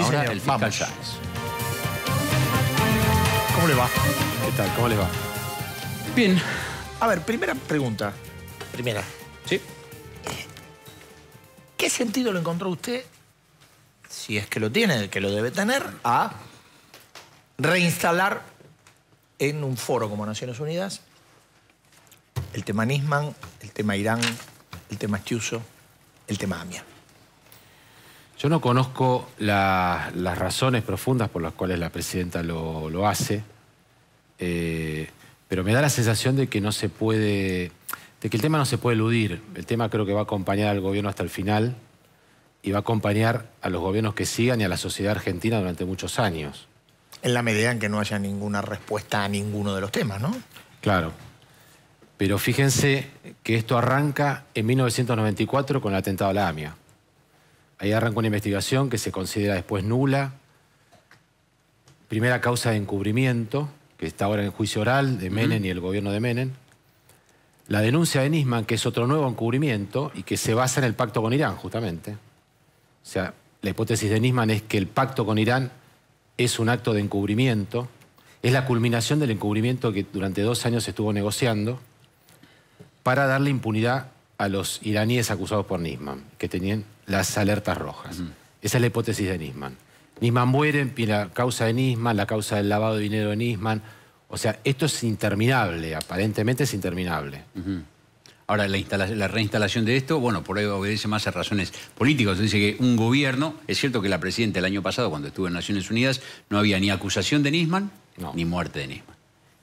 Ahora el ¿Cómo le va? ¿Qué tal? ¿Cómo le va? Bien. A ver, primera pregunta. Primera. ¿Qué sentido lo encontró usted, si es que lo tiene, que lo debe tener, a reinstalar en un foro como Naciones Unidas el tema Nisman, el tema Irán, el tema chiuso el tema Amia? Yo no conozco las razones profundas por las cuales la presidenta lo, hace, eh, pero me da la sensación de que no se puede, de que el tema no se puede eludir. El tema creo que va a acompañar al gobierno hasta el final y va a acompañar a los gobiernos que sigan y a la sociedad argentina durante muchos años. En la medida en que no haya ninguna respuesta a ninguno de los temas, ¿no? Claro. Pero fíjense que esto arranca en 1994 con el atentado a la AMIA. Ahí arranca una investigación que se considera después nula. Primera causa de encubrimiento, que está ahora en juicio oral de Menem y el gobierno de Menem. La denuncia de Nisman, que es otro nuevo encubrimiento y que se basa en el pacto con Irán, justamente. O sea, la hipótesis de Nisman es que el pacto con Irán es un acto de encubrimiento, es la culminación del encubrimiento que durante dos años estuvo negociando para darle impunidad a los iraníes acusados por Nisman, que tenían las alertas rojas. Esa es la hipótesis de Nisman. Nisman muere, la causa de Nisman, la causa del lavado de dinero de Nisman. O sea, esto es interminable, aparentemente es interminable. Ahora, la, reinstalación de esto, bueno, por ahí obedece más a razones políticas. Dice que un gobierno, es cierto que la presidenta el año pasado, cuando estuvo en Naciones Unidas, no había ni acusación de Nisman, ni muerte de Nisman.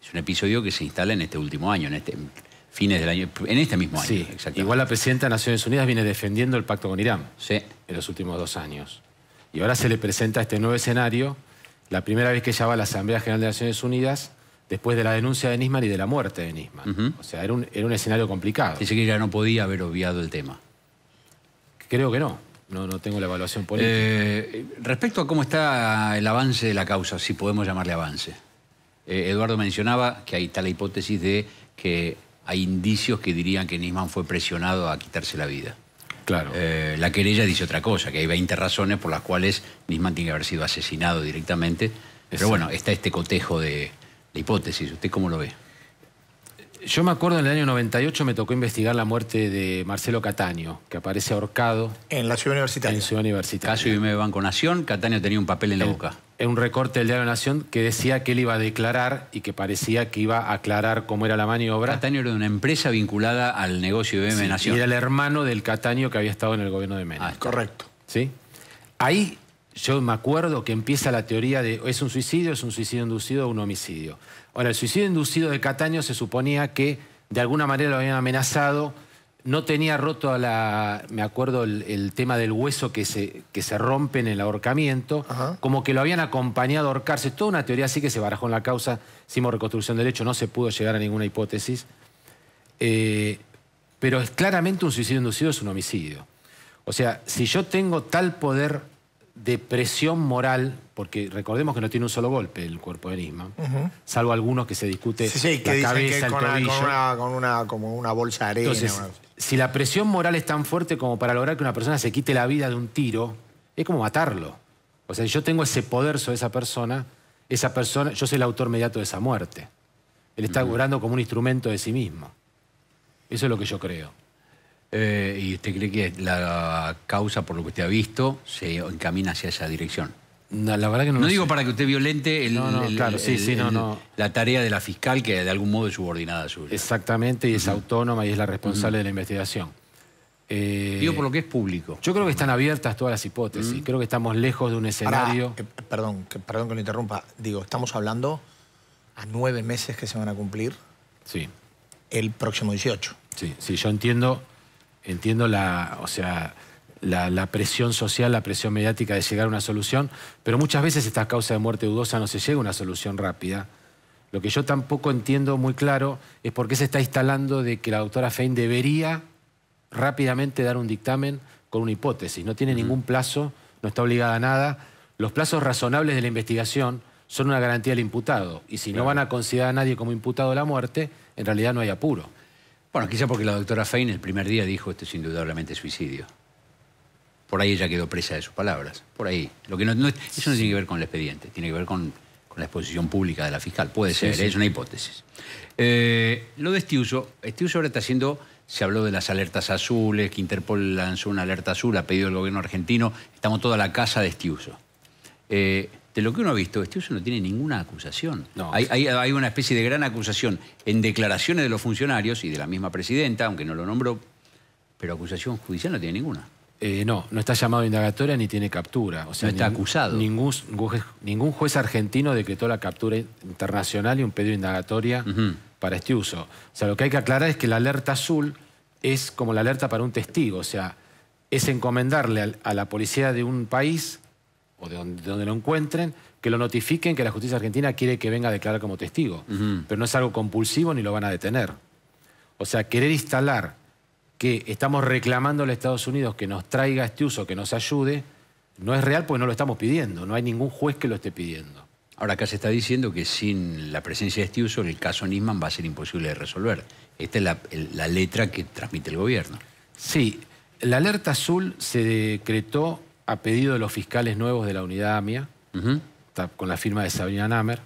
Es un episodio que se instala en este último año, en este fines del año, en este mismo año. Sí, igual la presidenta de Naciones Unidas viene defendiendo el pacto con Irán en los últimos dos años. Y ahora se le presenta este nuevo escenario, la primera vez que ella va a la Asamblea General de Naciones Unidas, después de la denuncia de Nisman y de la muerte de Nisman. O sea, era un, escenario complicado. Dice que ella no podía haber obviado el tema. Creo que no. No, no tengo la evaluación política. Eh, respecto a cómo está el avance de la causa, si podemos llamarle avance. Eh, Eduardo mencionaba que ahí está la hipótesis de que hay indicios que dirían que Nisman fue presionado a quitarse la vida. Claro. Eh, la querella dice otra cosa, que hay 20 razones por las cuales Nisman tiene que haber sido asesinado directamente. Pero bueno, está este cotejo de, de hipótesis. ¿Usted cómo lo ve? Yo me acuerdo en el año 98 me tocó investigar la muerte de Marcelo Cataño, que aparece ahorcado. En la ciudad universitaria. En la ciudad universitaria. Caso IBM Banco Nación, Cataño tenía un papel en la boca. En un recorte del diario Nación que decía que él iba a declarar y que parecía que iba a aclarar cómo era la maniobra. Cataño era de una empresa vinculada al negocio de sí, Nación. Y era el hermano del Cataño que había estado en el gobierno de Menem. Ah, correcto. ¿Sí? Ahí yo me acuerdo que empieza la teoría de es un suicidio, es un suicidio inducido o un homicidio. Ahora, el suicidio inducido de Cataño se suponía que de alguna manera lo habían amenazado, no tenía roto la, me acuerdo el, tema del hueso que se, que se rompe en el ahorcamiento, como que lo habían acompañado a ahorcarse, toda una teoría así que se barajó en la causa, hicimos reconstrucción del hecho, no se pudo llegar a ninguna hipótesis. Eh, pero claramente un suicidio inducido es un homicidio. O sea, si yo tengo tal poder de presión moral, porque recordemos que no tiene un solo golpe el cuerpo de Nisman, salvo algunos que se discute la cabeza, el con Una, como una bolsa de arena. Entonces, si la presión moral es tan fuerte como para lograr que una persona se quite la vida de un tiro, es como matarlo. O sea, si yo tengo ese poder sobre esa persona, esa persona, yo soy el autor mediato de esa muerte. Él está uh como un instrumento de sí mismo. Eso es lo que yo creo. Eh, ¿Y usted cree que la causa, por lo que usted ha visto, se encamina hacia esa dirección? No, la verdad que no. No digo para que usted violente la tarea de la fiscal, que de algún modo es subordinada a su... Exactamente, y es autónoma y es la responsable de la investigación. digo eh, por lo que es público. Yo creo que están abiertas todas las hipótesis. Creo que estamos lejos de un escenario. Eh, perdón, perdón que lo interrumpa. Digo, estamos hablando a nueve meses que se van a cumplir. Sí. El próximo 18. Sí, sí, yo entiendo entiendo la, o sea, la, presión social, la presión mediática de llegar a una solución, pero muchas veces esta causa de muerte dudosa no se llega a una solución rápida. Lo que yo tampoco entiendo muy claro es por qué se está instalando de que la doctora Fein debería rápidamente dar un dictamen con una hipótesis. No tiene ningún plazo, no está obligada a nada. Los plazos razonables de la investigación son una garantía del imputado. Y si no van a considerar a nadie como imputado la muerte, en realidad no hay apuro. Bueno, quizá porque la doctora Fein el primer día dijo esto es indudablemente suicidio. Por ahí ella quedó presa de sus palabras. Por ahí. eso no tiene que ver con el expediente, tiene que ver con, la exposición pública de la fiscal. Puede ser, ¿eh? es una hipótesis. Eh, lo de Estiuso, Estiuso ahora está haciendo, se habló de las alertas azules, que Interpol lanzó una alerta azul ha pedido el gobierno argentino. Estamos toda la casa de Estiuso. Eh, de lo que uno ha visto, este uso no tiene ninguna acusación. No. Hay, hay, una especie de gran acusación en declaraciones de los funcionarios y de la misma presidenta, aunque no lo nombró, pero acusación judicial no tiene ninguna. Eh, no, no está llamado a indagatoria ni tiene captura. O sea, no está acusado. Ningún, ningún, juez argentino decretó la captura internacional y un pedido de indagatoria para este uso. O sea, lo que hay que aclarar es que la alerta azul es como la alerta para un testigo. O sea, es encomendarle a la policía de un país o de donde, lo encuentren, que lo notifiquen que la justicia argentina quiere que venga a declarar como testigo. Pero no es algo compulsivo ni lo van a detener. O sea, querer instalar que estamos reclamando a los Estados Unidos que nos traiga este uso, que nos ayude, no es real porque no lo estamos pidiendo. No hay ningún juez que lo esté pidiendo. Ahora acá se está diciendo que sin la presencia de este uso el caso Nisman va a ser imposible de resolver. Esta es la letra que transmite el gobierno. Sí, la alerta azul se decretó a pedido de los fiscales nuevos de la unidad AMIA, con la firma de Sabrina Namer,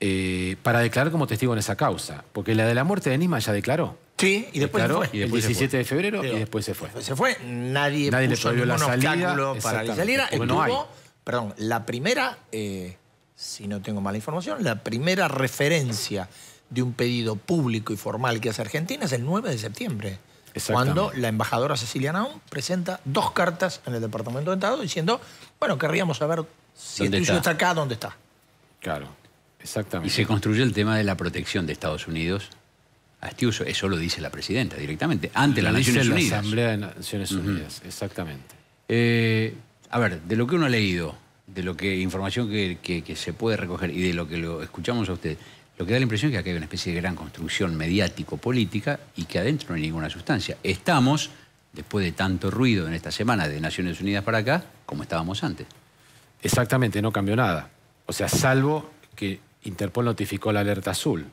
eh, para declarar como testigo en esa causa. Porque la de la muerte de Nima ya declaró. Sí, y después fue. Y el 17 de febrero y después se fue. Se fue, nadie, puso le la para la salida. perdón, la primera, eh, si no tengo mala información, la primera referencia de un pedido público y formal que hace Argentina es el 9 de septiembre cuando la embajadora Cecilia Naum presenta dos cartas en el Departamento de Estado diciendo, bueno, querríamos saber si el está? acá, dónde está. Claro, exactamente. Y se construye el tema de la protección de Estados Unidos a este uso. eso lo dice la presidenta directamente, ante la Asamblea de Naciones Unidas, exactamente. Eh, a ver, de lo que uno ha leído, de lo que información que, que, se puede recoger y de lo que lo escuchamos a usted, lo que da la impresión es que acá hay una especie de gran construcción mediático-política y que adentro no hay ninguna sustancia. Estamos, después de tanto ruido en esta semana de Naciones Unidas para acá, como estábamos antes. Exactamente, no cambió nada. O sea, salvo que Interpol notificó la alerta azul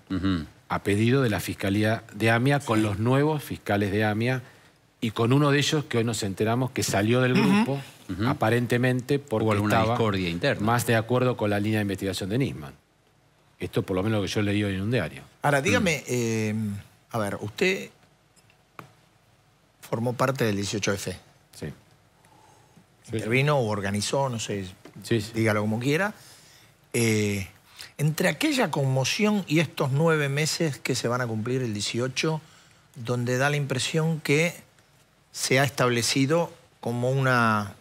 a pedido de la Fiscalía de AMIA con los nuevos fiscales de AMIA y con uno de ellos que hoy nos enteramos que salió del grupo, aparentemente porque estaba interna. más de acuerdo con la línea de investigación de Nisman. Esto por lo menos lo que yo leí hoy en un diario. Ahora, mm. dígame, eh, a ver, usted formó parte del 18F. Sí. Intervino o organizó, no sé, dígalo como quiera. Eh, entre aquella conmoción y estos nueve meses que se van a cumplir el 18, donde da la impresión que se ha establecido como una,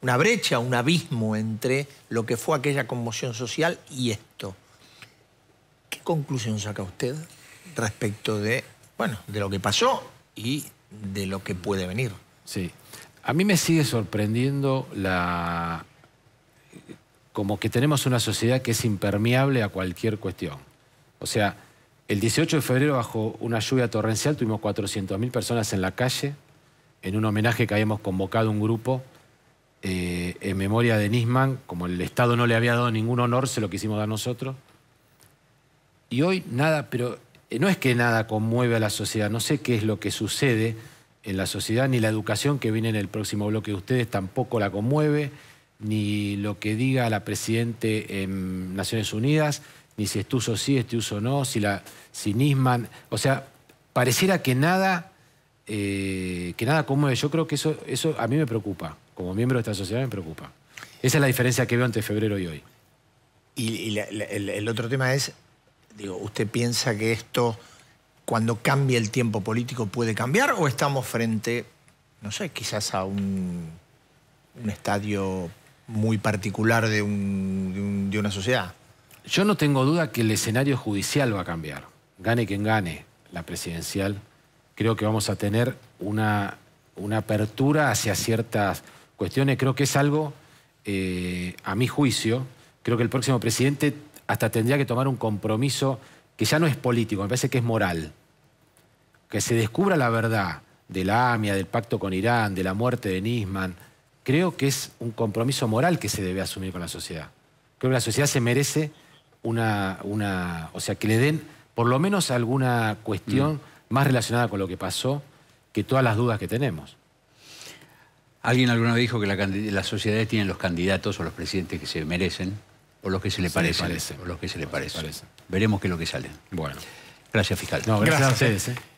una brecha, un abismo entre lo que fue aquella conmoción social y esto conclusión saca usted respecto de, bueno, de lo que pasó y de lo que puede venir? Sí. A mí me sigue sorprendiendo la... como que tenemos una sociedad que es impermeable a cualquier cuestión. O sea, el 18 de febrero, bajo una lluvia torrencial, tuvimos 400.000 personas en la calle, en un homenaje que habíamos convocado un grupo eh, en memoria de Nisman. Como el Estado no le había dado ningún honor, se lo quisimos dar nosotros. Y hoy nada, pero eh, no es que nada conmueve a la sociedad, no sé qué es lo que sucede en la sociedad, ni la educación que viene en el próximo bloque de ustedes tampoco la conmueve, ni lo que diga la Presidente en Naciones Unidas, ni si uso sí, uso no, si, la, si Nisman... O sea, pareciera que nada, eh, que nada conmueve. Yo creo que eso, eso a mí me preocupa, como miembro de esta sociedad me preocupa. Esa es la diferencia que veo entre febrero y hoy. Y, el otro tema es ¿usted piensa que esto, cuando cambie el tiempo político, puede cambiar o estamos frente, no sé, quizás a un, un estadio muy particular de, de, una sociedad? Yo no tengo duda que el escenario judicial va a cambiar. Gane quien gane la presidencial, creo que vamos a tener una, apertura hacia ciertas cuestiones. Creo que es algo, eh, a mi juicio, creo que el próximo presidente hasta tendría que tomar un compromiso que ya no es político, me parece que es moral. Que se descubra la verdad de la AMIA, del pacto con Irán, de la muerte de Nisman, creo que es un compromiso moral que se debe asumir con la sociedad. Creo que la sociedad se merece una, o sea, que le den por lo menos alguna cuestión mm. más relacionada con lo que pasó que todas las dudas que tenemos. Alguien alguna vez dijo que la, las sociedades tienen los candidatos o los presidentes que se merecen o los que se le parecen. Parece. que se le Parece. Veremos qué es lo que sale. Bueno. Gracias, fiscal. gracias, a ustedes. ¿eh?